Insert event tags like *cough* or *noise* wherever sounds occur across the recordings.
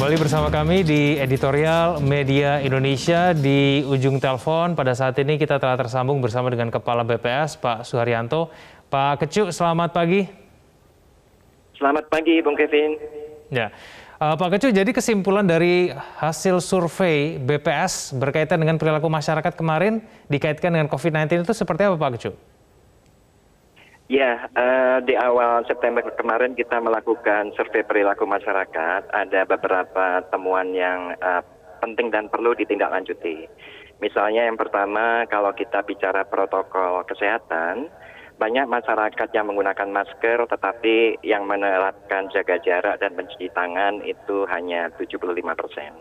Kembali bersama kami di editorial Media Indonesia di ujung telepon. Pada saat ini kita telah tersambung bersama dengan Kepala BPS Pak Suharyanto. Pak Kecuk, selamat pagi. Selamat pagi, Bung Kevin. Ya. Uh, Pak Kecu, jadi kesimpulan dari hasil survei BPS berkaitan dengan perilaku masyarakat kemarin dikaitkan dengan COVID-19 itu seperti apa Pak Kecu? Ya, uh, di awal September kemarin kita melakukan survei perilaku masyarakat. Ada beberapa temuan yang uh, penting dan perlu ditindaklanjuti. Misalnya yang pertama, kalau kita bicara protokol kesehatan, banyak masyarakat yang menggunakan masker, tetapi yang menerapkan jaga jarak dan mencuci tangan itu hanya 75 persen.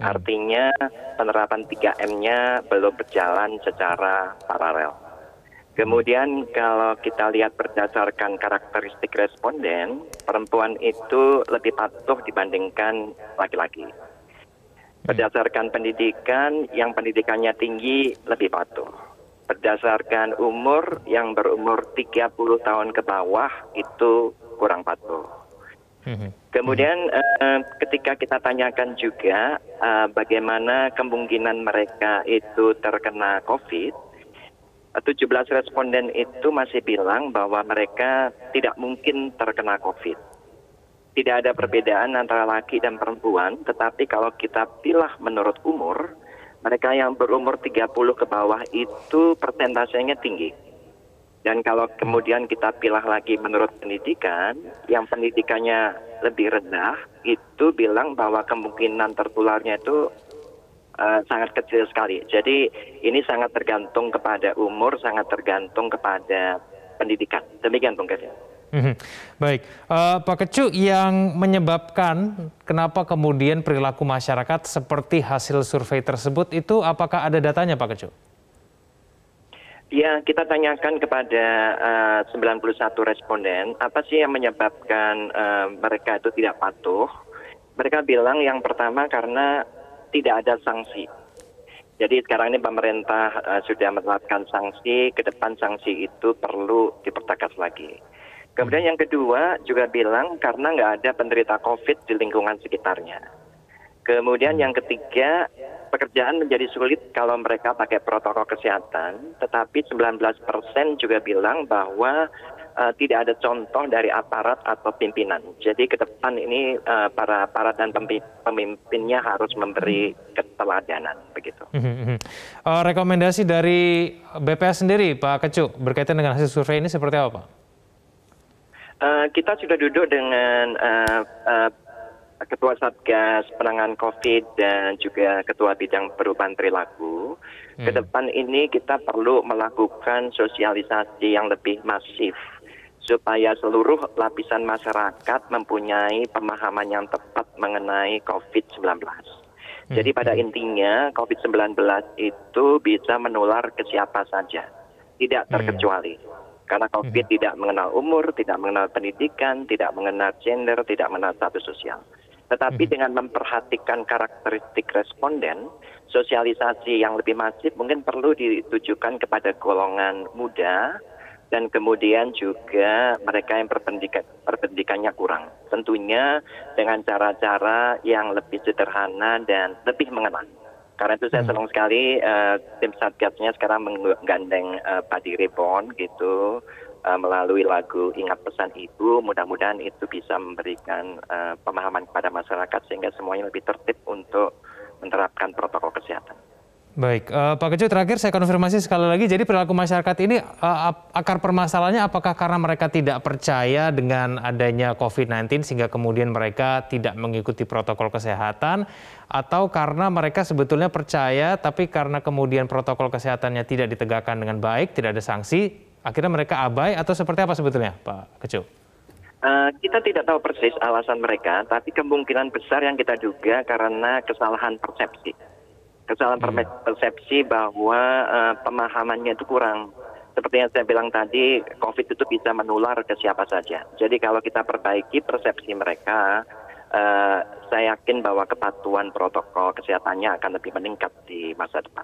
Hmm. Artinya penerapan 3M-nya belum berjalan secara paralel. Kemudian kalau kita lihat berdasarkan karakteristik responden, perempuan itu lebih patuh dibandingkan laki-laki. Hmm. Berdasarkan pendidikan, yang pendidikannya tinggi lebih patuh. Berdasarkan umur, yang berumur 30 tahun ke bawah itu kurang patuh. Hmm. Kemudian eh, ketika kita tanyakan juga eh, bagaimana kemungkinan mereka itu terkena COVID, 17 responden itu masih bilang bahwa mereka tidak mungkin terkena COVID. Tidak ada perbedaan antara laki dan perempuan, tetapi kalau kita pilih menurut umur, mereka yang berumur 30 ke bawah itu persentasenya tinggi. Dan kalau kemudian kita pilih lagi menurut pendidikan, yang pendidikannya lebih rendah, itu bilang bahwa kemungkinan tertularnya itu Eh, sangat kecil sekali. Jadi ini sangat tergantung kepada umur, sangat tergantung kepada pendidikan. Demikian Bung Kevin. Mhm. baik, uh, Pak Kecu yang menyebabkan kenapa kemudian perilaku masyarakat seperti hasil survei tersebut itu apakah ada datanya Pak Kecu? Ya, kita tanyakan kepada eh, uh, 91 responden, apa sih yang menyebabkan uh, mereka itu tidak patuh? Mereka bilang yang pertama karena tidak ada sanksi. Jadi sekarang ini pemerintah uh, sudah menerapkan sanksi, ke depan sanksi itu perlu dipertegas lagi. Kemudian yang kedua juga bilang karena nggak ada penderita COVID di lingkungan sekitarnya. Kemudian yang ketiga, pekerjaan menjadi sulit kalau mereka pakai protokol kesehatan, tetapi 19% juga bilang bahwa uh, tidak ada contoh dari aparat atau pimpinan. Jadi ke depan ini uh, para aparat dan pemimpinnya harus memberi keteladanan begitu. uh, rekomendasi dari BPS sendiri, Pak Kecu, berkaitan dengan hasil survei ini seperti apa? Pak? Uh, kita sudah duduk dengan uh, uh, Ketua Satgas Penanganan COVID dan juga Ketua Bidang Perubahan Perilaku. Hmm. Ke depan ini kita perlu melakukan sosialisasi yang lebih masif supaya seluruh lapisan masyarakat mempunyai pemahaman yang tepat mengenai COVID-19. Hmm. Jadi pada intinya COVID-19 itu bisa menular ke siapa saja, tidak hmm. terkecuali. Karena hmm. COVID tidak mengenal umur, tidak mengenal pendidikan, tidak mengenal gender, tidak mengenal status sosial. Tetapi dengan memperhatikan karakteristik responden, sosialisasi yang lebih masif mungkin perlu ditujukan kepada golongan muda, dan kemudian juga mereka yang perpendidikan, perpendidikannya kurang. Tentunya dengan cara-cara yang lebih sederhana dan lebih mengenal. Karena itu saya hmm. senang sekali uh, tim Satgasnya sekarang menggandeng uh, Padi Rebon gitu uh, melalui lagu Ingat Pesan Ibu. Mudah-mudahan itu bisa memberikan uh, pemahaman kepada masyarakat sehingga semuanya lebih tertib untuk menerapkan protokol kesehatan. Baik, uh, Pak Kejo terakhir saya konfirmasi sekali lagi, jadi perilaku masyarakat ini uh, akar permasalahannya apakah karena mereka tidak percaya dengan adanya COVID-19 sehingga kemudian mereka tidak mengikuti protokol kesehatan atau karena mereka sebetulnya percaya tapi karena kemudian protokol kesehatannya tidak ditegakkan dengan baik, tidak ada sanksi, akhirnya mereka abai atau seperti apa sebetulnya Pak Kejo? Uh, eh, kita tidak tahu persis alasan mereka, tapi kemungkinan besar yang kita duga karena kesalahan persepsi kesalahan iya. persepsi bahwa uh, pemahamannya itu kurang. Seperti yang saya bilang tadi, COVID itu bisa menular ke siapa saja. Jadi kalau kita perbaiki persepsi mereka, uh, saya yakin bahwa kepatuhan protokol kesehatannya akan lebih meningkat di masa depan.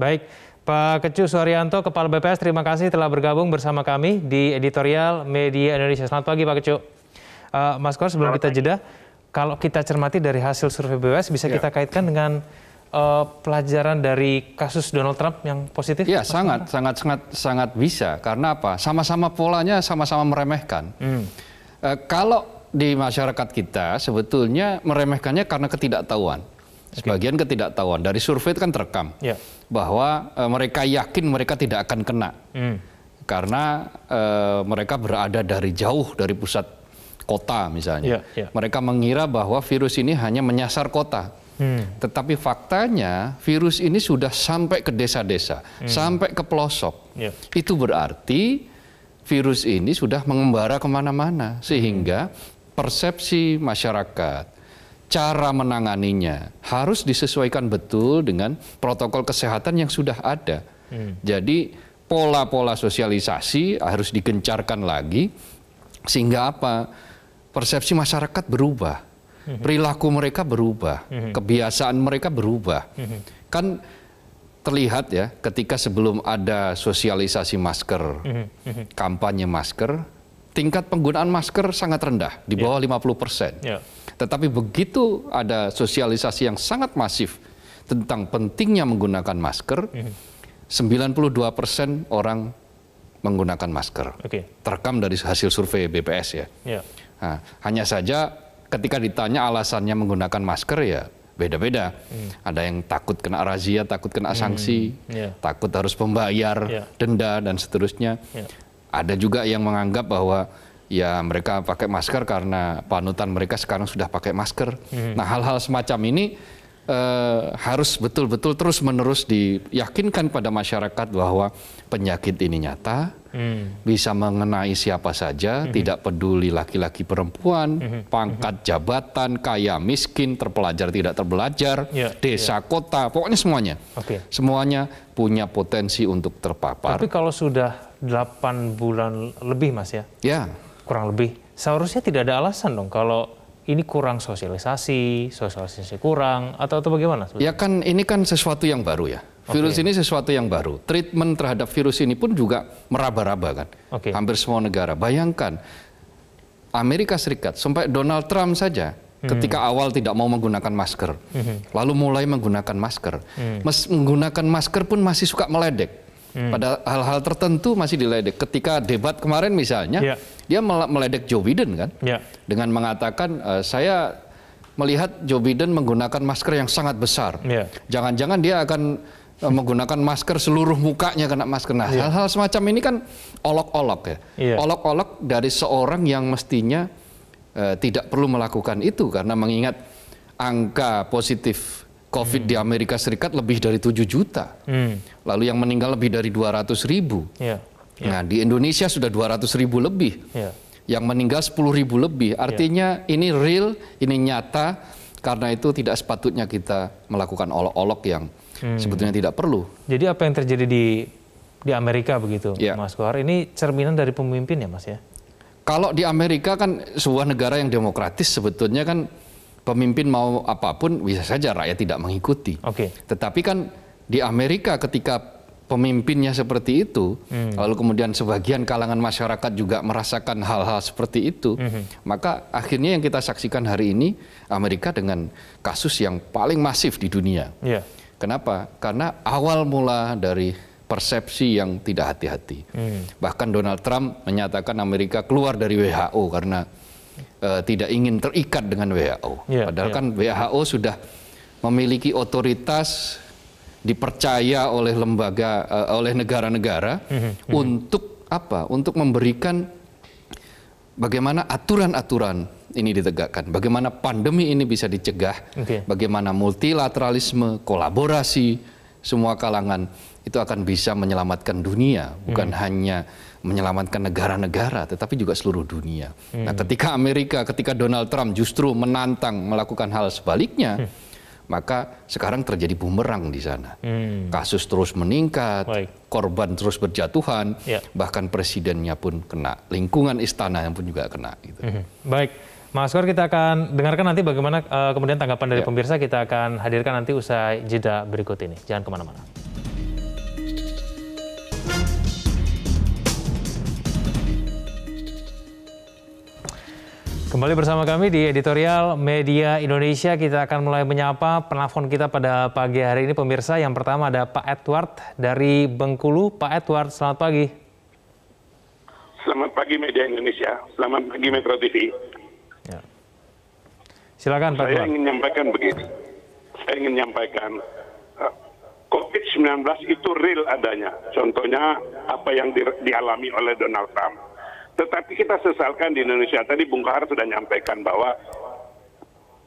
Baik, Pak Kecu Suharyanto, Kepala BPS, terima kasih telah bergabung bersama kami di editorial Media Indonesia. Selamat pagi Pak Kecu. Uh, Mas Kor, sebelum Selamat kita pagi. jeda, kalau kita cermati dari hasil survei BPS, bisa ya. kita kaitkan dengan uh, pelajaran dari kasus Donald Trump yang positif? Ya sangat, sangat, sangat, sangat bisa. Karena apa? Sama-sama polanya, sama-sama meremehkan. Hmm. Uh, kalau di masyarakat kita sebetulnya meremehkannya karena ketidaktahuan. Okay. Sebagian ketidaktahuan dari survei itu kan terekam yeah. bahwa uh, mereka yakin mereka tidak akan kena mm. karena uh, mereka berada dari jauh dari pusat kota misalnya. Yeah, yeah. Mereka mengira bahwa virus ini hanya menyasar kota Hmm. Tetapi faktanya virus ini sudah sampai ke desa-desa, hmm. sampai ke pelosok. Yeah. Itu berarti virus ini sudah mengembara kemana-mana, hmm. sehingga persepsi masyarakat, cara menanganinya harus disesuaikan betul dengan protokol kesehatan yang sudah ada. Hmm. Jadi pola-pola sosialisasi harus digencarkan lagi sehingga apa? Persepsi masyarakat berubah. Mhm. perilaku mereka berubah, mhm. kebiasaan mereka berubah. Mhm. Kan terlihat ya ketika sebelum ada sosialisasi masker, kampanye masker, tingkat penggunaan masker sangat rendah, di ya. bawah yeah. 50 persen. Ya. Tetapi begitu ada sosialisasi yang sangat masif tentang pentingnya menggunakan masker, mm -hmm. 92 persen orang menggunakan masker. Okay. Terekam dari hasil survei BPS ya. Yeah. Nah, hanya saja ketika ditanya alasannya menggunakan masker ya beda-beda. Hmm. Ada yang takut kena razia, takut kena sanksi, hmm. yeah. takut harus membayar yeah. denda dan seterusnya. Yeah. Ada juga yang menganggap bahwa ya mereka pakai masker karena panutan mereka sekarang sudah pakai masker. Hmm. Nah hal-hal semacam ini eh, harus betul-betul terus-menerus diyakinkan pada masyarakat bahwa penyakit ini nyata, hmm. bisa mengenai siapa saja, hmm. tidak peduli laki-laki perempuan, hmm. hmm. pangkat hmm. jabatan, kaya miskin, terpelajar tidak terbelajar, ya, desa ya. kota, pokoknya semuanya. Okay. Semuanya punya potensi untuk terpapar. Tapi kalau sudah 8 bulan lebih Mas ya? Ya. Kurang lebih. Seharusnya tidak ada alasan dong kalau ini kurang sosialisasi, sosialisasi kurang atau atau bagaimana? Ya kan ini kan sesuatu yang baru ya. Virus okay. ini sesuatu yang baru. Treatment terhadap virus ini pun juga meraba-raba kan. Okay. Hampir semua negara. Bayangkan Amerika Serikat sampai Donald Trump saja hmm. ketika awal tidak mau menggunakan masker, hmm. lalu mulai menggunakan masker. Hmm. Mas, menggunakan masker pun masih suka meledek. Hmm. Pada hal-hal tertentu masih diledek. Ketika debat kemarin misalnya, yeah dia meledek Joe Biden kan ya. dengan mengatakan uh, saya melihat Joe Biden menggunakan masker yang sangat besar. Ya. Jangan-jangan ya. dia akan uh, menggunakan masker seluruh mukanya kena masker. Nah, ya. hal-hal ya. semacam ini kan olok-olok ya. ya. Olok-olok ya. dari seorang yang mestinya uh, tidak perlu melakukan itu karena mengingat angka positif COVID hmm. di Amerika Serikat lebih dari 7 juta. Hmm. Lalu yang meninggal lebih dari 200 ribu. Yeah. Ya. Nah, di Indonesia sudah 200 ribu lebih. Ya. Yang meninggal 10 ribu lebih. Ya. Artinya ya. ini real, ini nyata. Karena itu tidak sepatutnya kita melakukan olok-olok yang hmm. sebetulnya tidak perlu. Jadi apa yang terjadi di di Amerika begitu, ya. Mas Kohar, ini cerminan dari pemimpin ya, Mas ya? Kalau di Amerika kan sebuah negara yang demokratis sebetulnya kan pemimpin mau apapun bisa saja rakyat tidak mengikuti. Oke. Okay. Tetapi kan di Amerika ketika pemimpinnya seperti itu, hmm. lalu kemudian sebagian kalangan masyarakat juga merasakan hal-hal seperti itu, hmm. maka akhirnya yang kita saksikan hari ini Amerika dengan kasus yang paling masif di dunia. Yeah. Kenapa? Karena awal mula dari persepsi yang tidak hati-hati. Hmm. Bahkan Donald Trump menyatakan Amerika keluar dari WHO karena uh, tidak ingin terikat dengan WHO. Yeah, Padahal yeah. kan WHO sudah memiliki otoritas dipercaya oleh lembaga uh, oleh negara-negara mm-hmm. untuk apa? Untuk memberikan bagaimana aturan-aturan ini ditegakkan, bagaimana pandemi ini bisa dicegah, okay. bagaimana multilateralisme, kolaborasi semua kalangan itu akan bisa menyelamatkan dunia, bukan mm. hanya menyelamatkan negara-negara, tetapi juga seluruh dunia. Hmm. Nah, mhm. ketika Amerika, ketika Donald Trump justru menantang melakukan hal sebaliknya, hmm maka sekarang terjadi bumerang di sana. Hmm. Kasus terus meningkat, Baik. korban terus berjatuhan, ya. bahkan presidennya pun kena, lingkungan istana yang pun juga kena. Gitu. Hmm. Baik, Mas Kor kita akan dengarkan nanti bagaimana uh, kemudian tanggapan dari ya. pemirsa kita akan hadirkan nanti usai jeda berikut ini. Jangan kemana-mana. Kembali bersama kami di editorial Media Indonesia, kita akan mulai menyapa penelpon kita pada pagi hari ini pemirsa. Yang pertama ada Pak Edward dari Bengkulu. Pak Edward, selamat pagi. Selamat pagi Media Indonesia, selamat pagi Metro TV. Ya. Silakan Pak Saya Edward. ingin menyampaikan begini, saya ingin menyampaikan eh, COVID-19 itu real adanya. Contohnya apa yang dialami oleh Donald Trump tetapi kita sesalkan di Indonesia. Tadi Bung Kahar sudah menyampaikan bahwa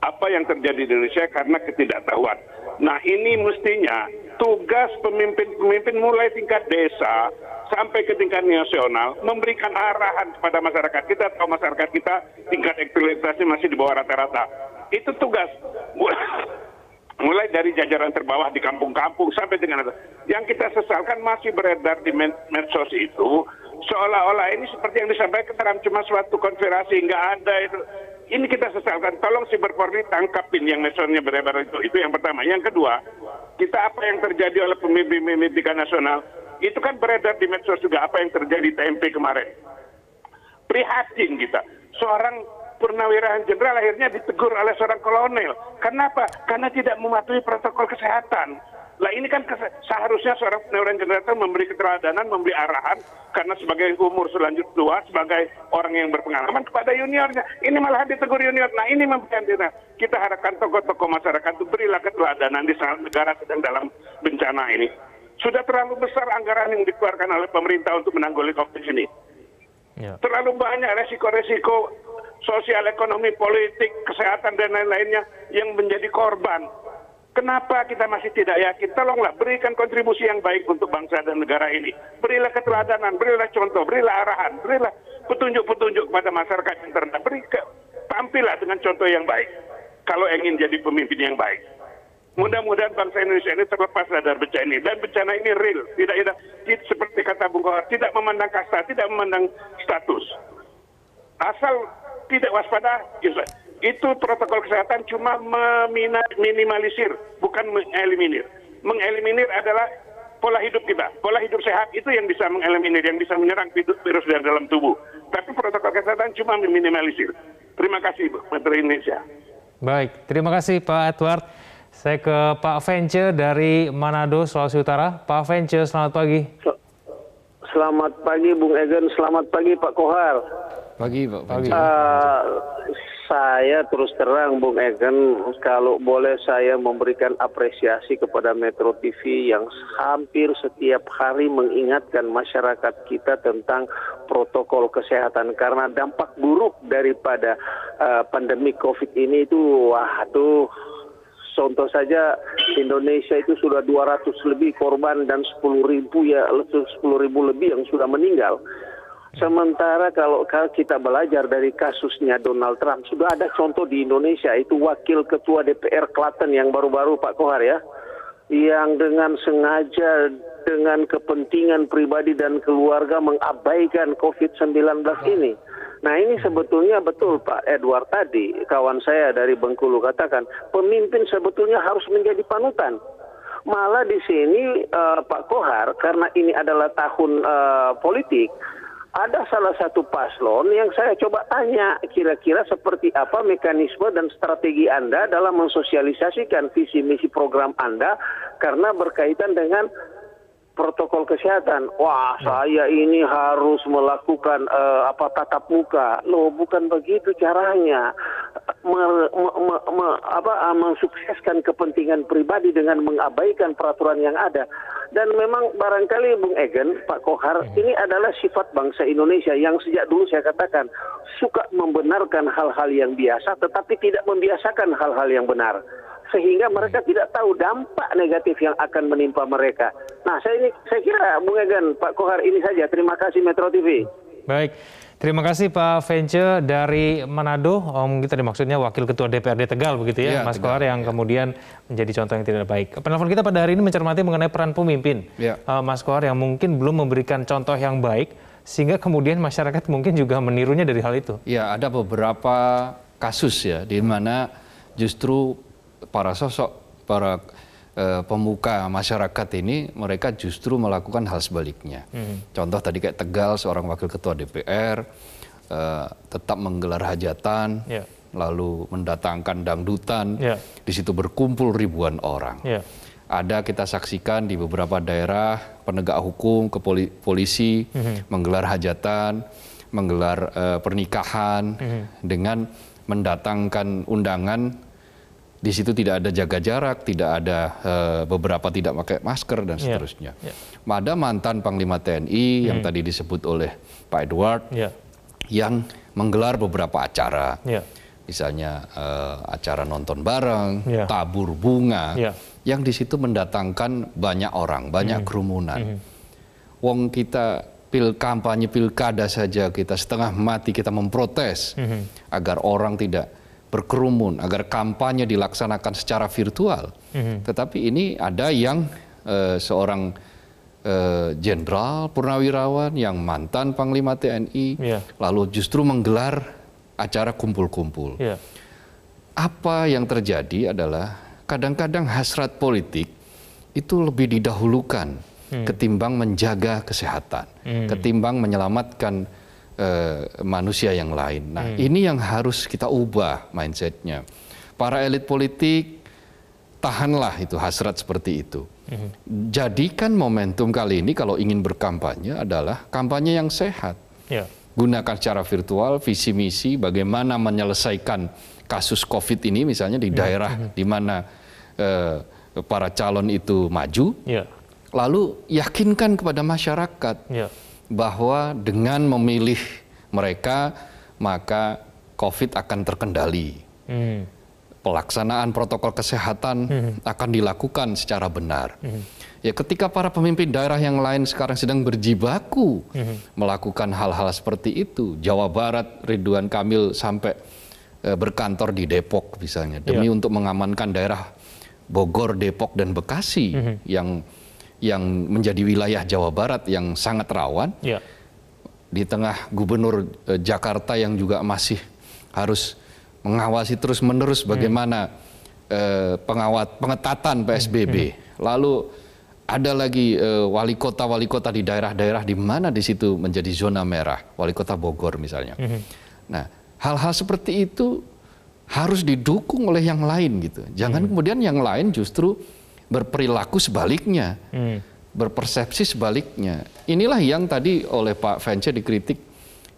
apa yang terjadi di Indonesia karena ketidaktahuan. Nah ini mestinya tugas pemimpin-pemimpin mulai tingkat desa sampai ke tingkat nasional memberikan arahan kepada masyarakat. Kita atau masyarakat kita tingkat eksternalitasnya masih di bawah rata-rata. Itu tugas *coughs* mulai dari jajaran terbawah di kampung-kampung sampai dengan Yang kita sesalkan masih beredar di medsos itu seolah-olah ini seperti yang disampaikan cuma suatu konferensi nggak ada itu ini kita sesalkan. Tolong si berporni tangkapin yang mesonnya beredar itu. Itu yang pertama. Yang kedua, kita apa yang terjadi oleh pemimpin-pemimpin nasional itu kan beredar di medsos juga apa yang terjadi di TMP kemarin. Prihatin kita. Seorang purnawirawan jenderal akhirnya ditegur oleh seorang kolonel. Kenapa? Karena tidak mematuhi protokol kesehatan. Lah ini kan seharusnya seorang neuron generator memberi keteladanan, memberi arahan karena sebagai umur selanjut tua, sebagai orang yang berpengalaman kepada juniornya. Ini malah ditegur junior. Nah ini memberikan kita harapkan tokoh-tokoh masyarakat itu berilah keteladanan di saat negara sedang dalam bencana ini. Sudah terlalu besar anggaran yang dikeluarkan oleh pemerintah untuk menanggulangi COVID ini. Ya. Terlalu banyak resiko-resiko sosial, ekonomi, politik, kesehatan, dan lain-lainnya yang menjadi korban Kenapa kita masih tidak yakin? Tolonglah berikan kontribusi yang baik untuk bangsa dan negara ini. Berilah keteladanan, berilah contoh, berilah arahan, berilah petunjuk-petunjuk kepada masyarakat yang terendah. Beri dengan contoh yang baik kalau ingin jadi pemimpin yang baik. Mudah-mudahan bangsa Indonesia ini terlepas dari bencana ini. Dan bencana ini real. Tidak, tidak, seperti kata Bung Kohar, tidak memandang kasta, tidak memandang status. Asal tidak waspada, Yusuf. Ya itu protokol kesehatan cuma meminimalisir, bukan mengeliminir. Mengeliminir adalah pola hidup kita. Pola hidup sehat itu yang bisa mengeliminir, yang bisa menyerang virus dari dalam tubuh. Tapi protokol kesehatan cuma meminimalisir. Terima kasih, Menteri Indonesia. Baik, terima kasih Pak Edward. Saya ke Pak Vence dari Manado, Sulawesi Utara. Pak Vence, selamat pagi. Selamat pagi, Bung Egen. Selamat pagi, Pak Kohar. Pagi, Pak. Pagi. Uh, saya terus terang Bung Egan, kalau boleh saya memberikan apresiasi kepada Metro TV yang hampir setiap hari mengingatkan masyarakat kita tentang protokol kesehatan karena dampak buruk daripada uh, pandemi Covid ini itu wah tuh Contoh saja Indonesia itu sudah 200 lebih korban dan 10 ribu ya 10 ribu lebih yang sudah meninggal. Sementara kalau kita belajar dari kasusnya Donald Trump, sudah ada contoh di Indonesia, itu wakil ketua DPR Klaten yang baru-baru Pak Kohar ya, yang dengan sengaja dengan kepentingan pribadi dan keluarga mengabaikan COVID-19 ini. Nah ini sebetulnya betul Pak Edward tadi, kawan saya dari Bengkulu katakan, pemimpin sebetulnya harus menjadi panutan malah di sini uh, Pak Kohar karena ini adalah tahun uh, politik ada salah satu paslon yang saya coba tanya kira-kira seperti apa mekanisme dan strategi Anda dalam mensosialisasikan visi misi program Anda karena berkaitan dengan protokol kesehatan. Wah, hmm. saya ini harus melakukan uh, apa tatap muka. Loh, bukan begitu caranya. Me, me, me, me, apa eh, mensukseskan kepentingan pribadi dengan mengabaikan peraturan yang ada. Dan memang barangkali Bung Egen, Pak Kohar, hmm. ini adalah sifat bangsa Indonesia yang sejak dulu saya katakan suka membenarkan hal-hal yang biasa tetapi tidak membiasakan hal-hal yang benar sehingga mereka hmm. tidak tahu dampak negatif yang akan menimpa mereka. Nah, saya ini saya kira Bung Egan, Pak Kohar ini saja. Terima kasih Metro TV. Baik. Terima kasih Pak Vence dari Manado. Om oh, kita maksudnya Wakil Ketua DPRD Tegal begitu ya, ya Mas Kohar yang ya. kemudian menjadi contoh yang tidak baik. Penelpon kita pada hari ini mencermati mengenai peran pemimpin. Ya. Mas Kohar yang mungkin belum memberikan contoh yang baik sehingga kemudian masyarakat mungkin juga menirunya dari hal itu. Ya, ada beberapa kasus ya di mana justru para sosok para Eh, pemuka masyarakat ini mereka justru melakukan hal sebaliknya. Hmm. Contoh tadi kayak Tegal seorang wakil ketua DPR e, eh, tetap menggelar hajatan, yeah. lalu mendatangkan dangdutan, yeah. di situ berkumpul ribuan orang. Yeah. Ada kita saksikan di beberapa daerah penegak hukum, kepoli, polisi hmm. menggelar hajatan, menggelar uh, pernikahan hmm. dengan mendatangkan undangan di situ tidak ada jaga jarak, tidak ada uh, beberapa tidak pakai masker dan iya. seterusnya. Yeah. Yeah. Ada mantan Panglima TNI yang hmm. tadi disebut oleh Pak Edward yeah. yang menggelar beberapa acara. Yeah misalnya uh, acara nonton bareng, yeah. tabur bunga, yeah. yang di situ mendatangkan banyak orang, banyak mm kerumunan. Mm -hmm. Wong kita pil kampanye pilkada saja kita setengah mati kita memprotes mm -hmm. agar orang tidak berkerumun, agar kampanye dilaksanakan secara virtual. Mm-hmm. Tetapi ini ada yang uh, seorang eh, jenderal uh, purnawirawan yang mantan panglima TNI, yeah. lalu justru menggelar acara kumpul-kumpul. Yeah. Apa yang terjadi adalah kadang-kadang hasrat politik itu lebih didahulukan hmm. ketimbang menjaga kesehatan, hmm. ketimbang menyelamatkan eh, manusia yang lain. Nah, hmm. ini yang harus kita ubah mindsetnya. Para elit politik tahanlah itu hasrat seperti itu. Hmm. Jadikan momentum kali ini kalau ingin berkampanye adalah kampanye yang sehat. Yeah. Gunakan secara virtual visi misi bagaimana menyelesaikan kasus COVID ini misalnya di ya. daerah yeah. Hmm. di mana eh, para calon itu maju. Yeah. Lalu yakinkan kepada masyarakat. Yeah bahwa dengan memilih mereka maka COVID akan terkendali. Hmm. Pelaksanaan protokol kesehatan hmm. akan dilakukan secara benar. Hmm. Ya ketika para pemimpin daerah yang lain sekarang sedang berjibaku hmm. melakukan hal-hal seperti itu, Jawa Barat Ridwan Kamil sampai e, berkantor di Depok misalnya demi yeah. untuk mengamankan daerah Bogor, Depok dan Bekasi hmm. yang yang menjadi wilayah Jawa Barat yang sangat rawan, ya. di tengah Gubernur eh, Jakarta yang juga masih harus mengawasi terus-menerus hmm. bagaimana hmm. eh, pengawat pengetatan PSBB. Hmm. Lalu ada lagi eh, wali kota-wali kota di daerah-daerah di mana di situ menjadi zona merah, wali kota Bogor misalnya. Hmm. Nah, hal-hal seperti itu harus didukung oleh yang lain gitu. Jangan hmm. kemudian yang lain justru berperilaku sebaliknya, hmm. berpersepsi sebaliknya. Inilah yang tadi oleh Pak Vence dikritik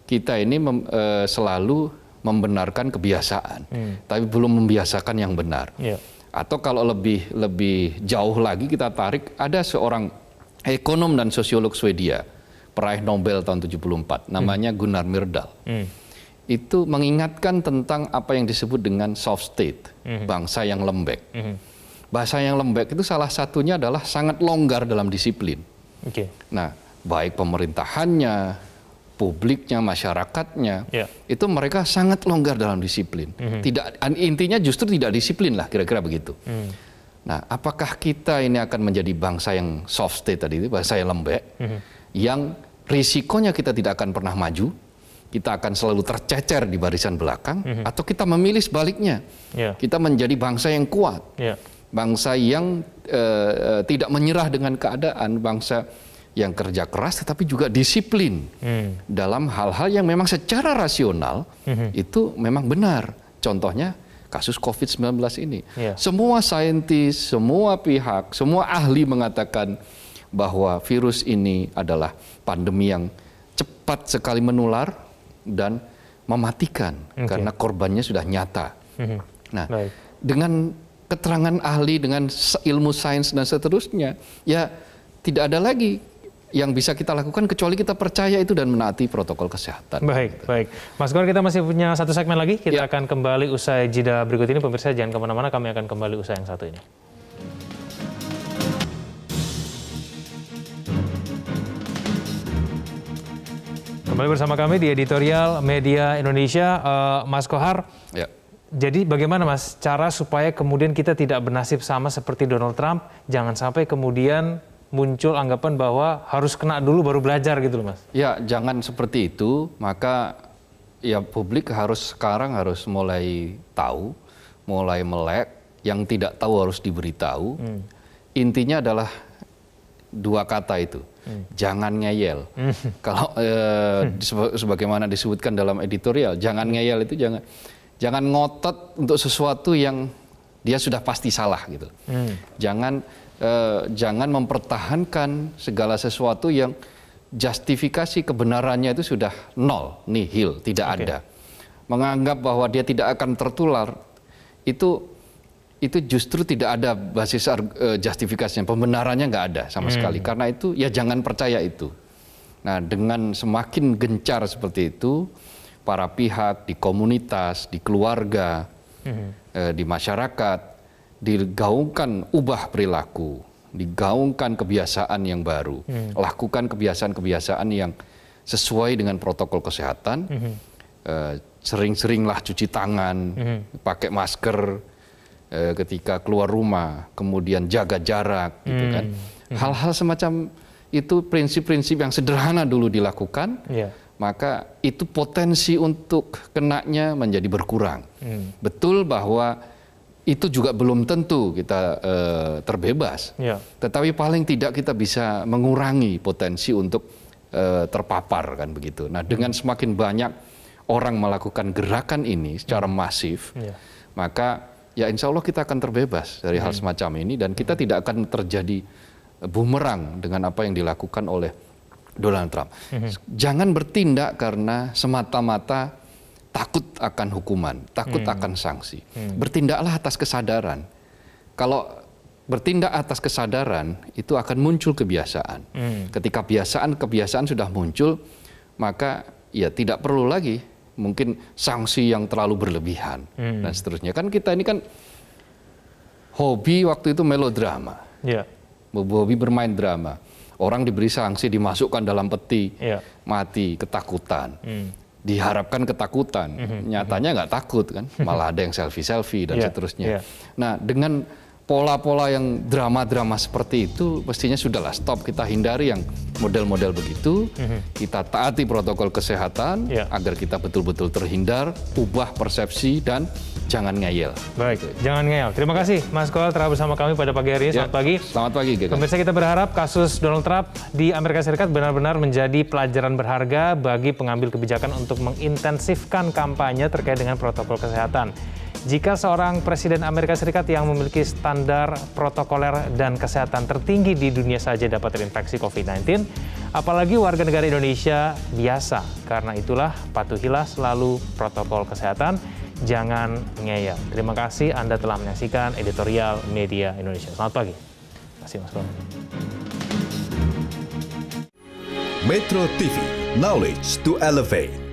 kita ini mem, e, selalu membenarkan kebiasaan, hmm. tapi belum membiasakan yang benar. Yeah. Atau kalau lebih lebih jauh lagi kita tarik ada seorang ekonom dan sosiolog Swedia peraih Nobel tahun 74 hmm. namanya hmm. Gunnar Myrdal. Hmm. Itu mengingatkan tentang apa yang disebut dengan soft state, hmm. bangsa yang lembek. Hmm bahasa yang lembek itu salah satunya adalah sangat longgar dalam disiplin. Okay. Nah, baik pemerintahannya, publiknya, masyarakatnya, yeah. itu mereka sangat longgar dalam disiplin. Mm -hmm. Tidak intinya justru tidak disiplin lah kira-kira begitu. Mm. Nah, apakah kita ini akan menjadi bangsa yang soft state tadi itu, bahasa yang lembek, mm -hmm. yang risikonya kita tidak akan pernah maju, kita akan selalu tercecer di barisan belakang, mm -hmm. atau kita memilih sebaliknya, yeah. kita menjadi bangsa yang kuat. Yeah bangsa yang eh, eh, tidak menyerah dengan keadaan, bangsa yang kerja keras tetapi juga disiplin hmm. dalam hal-hal yang memang secara rasional hmm. itu memang benar. Contohnya kasus COVID-19 ini. Yeah. Semua saintis, semua pihak, semua ahli mengatakan bahwa virus ini adalah pandemi yang cepat sekali menular dan mematikan okay. karena korbannya sudah nyata. -hmm. Nah, Baik. dengan keterangan ahli dengan ilmu sains dan seterusnya, ya tidak ada lagi yang bisa kita lakukan kecuali kita percaya itu dan menaati protokol kesehatan. Baik, gitu. baik. Mas Gor, kita masih punya satu segmen lagi. Kita ya. akan kembali usai jeda berikut ini. Pemirsa jangan kemana-mana, kami akan kembali usai yang satu ini. Kembali bersama kami di editorial Media Indonesia, uh, Mas Kohar. Ya. Jadi bagaimana Mas cara supaya kemudian kita tidak bernasib sama seperti Donald Trump, jangan sampai kemudian muncul anggapan bahwa harus kena dulu baru belajar gitu loh Mas. Ya, jangan seperti itu, maka ya publik harus sekarang harus mulai tahu, mulai melek, yang tidak tahu harus diberitahu. Hmm. Intinya adalah dua kata itu. Hmm. Jangan ngeyel. Hmm. Kalau eh, hmm. sebagaimana disebutkan dalam editorial, jangan ngeyel itu jangan Jangan ngotot untuk sesuatu yang dia sudah pasti salah gitu. Hmm. Jangan eh, jangan mempertahankan segala sesuatu yang justifikasi kebenarannya itu sudah nol, nihil, tidak okay. ada. Menganggap bahwa dia tidak akan tertular itu itu justru tidak ada basis uh, justifikasinya, pembenarannya nggak ada sama hmm. sekali. Karena itu ya jangan percaya itu. Nah, dengan semakin gencar seperti itu, para pihak di komunitas, di keluarga, mm-hmm. di masyarakat, digaungkan ubah perilaku, digaungkan kebiasaan yang baru, mm-hmm. lakukan kebiasaan-kebiasaan yang sesuai dengan protokol kesehatan. Mm-hmm. sering-seringlah cuci tangan, mm-hmm. pakai masker eh, ketika keluar rumah, kemudian jaga jarak, mm-hmm. gitu mhm. kan. Mhm. Hal-hal semacam itu prinsip-prinsip yang sederhana dulu dilakukan. Yeah maka itu potensi untuk kenaknya menjadi berkurang. Hmm. Betul bahwa itu juga belum tentu kita e, terbebas, ya. tetapi paling tidak kita bisa mengurangi potensi untuk e, terpapar kan begitu. Nah dengan hmm. semakin banyak orang melakukan gerakan ini secara hmm. masif, ya. maka ya insya Allah kita akan terbebas dari hmm. hal semacam ini dan kita hmm. tidak akan terjadi bumerang dengan apa yang dilakukan oleh Donald Trump. Mm-hmm. Jangan bertindak karena semata-mata takut akan hukuman, takut mm-hmm. akan sanksi. Mm-hmm. Bertindaklah atas kesadaran. Kalau bertindak atas kesadaran itu akan muncul kebiasaan. Mm. Ketika kebiasaan-kebiasaan sudah muncul, maka ya tidak perlu lagi mungkin sanksi yang terlalu berlebihan mm. dan seterusnya. Kan kita ini kan hobi waktu itu melodrama. Yeah. Hobi bermain drama. Orang diberi sanksi dimasukkan dalam peti, yeah. mati ketakutan. Mm. Diharapkan ketakutan, mm -hmm. nyatanya hmm. nggak takut kan, *laughs* malah ada yang selfie-selfie dan yeah. seterusnya. Yeah. Nah dengan pola-pola yang drama-drama seperti itu mestinya sudahlah stop kita hindari yang model-model begitu mm-hmm. kita taati protokol kesehatan yeah. agar kita betul-betul terhindar ubah persepsi dan jangan ngeyel. Baik, jangan ngeyel. Terima ya. kasih Mas Koal telah bersama kami pada pagi hari ini. Ya, selamat ya, pagi. Selamat pagi. Gitu. Pemirsa kita berharap kasus Donald Trump di Amerika Serikat benar-benar menjadi pelajaran berharga bagi pengambil kebijakan untuk mengintensifkan kampanye terkait dengan protokol kesehatan. Jika seorang presiden Amerika Serikat yang memiliki standar protokoler dan kesehatan tertinggi di dunia saja dapat terinfeksi COVID-19, apalagi warga negara Indonesia biasa. Karena itulah patuhilah selalu protokol kesehatan jangan ngeyel. Terima kasih Anda telah menyaksikan editorial Media Indonesia. Selamat pagi. Terima kasih Mas Bro. Metro TV, knowledge to elevate.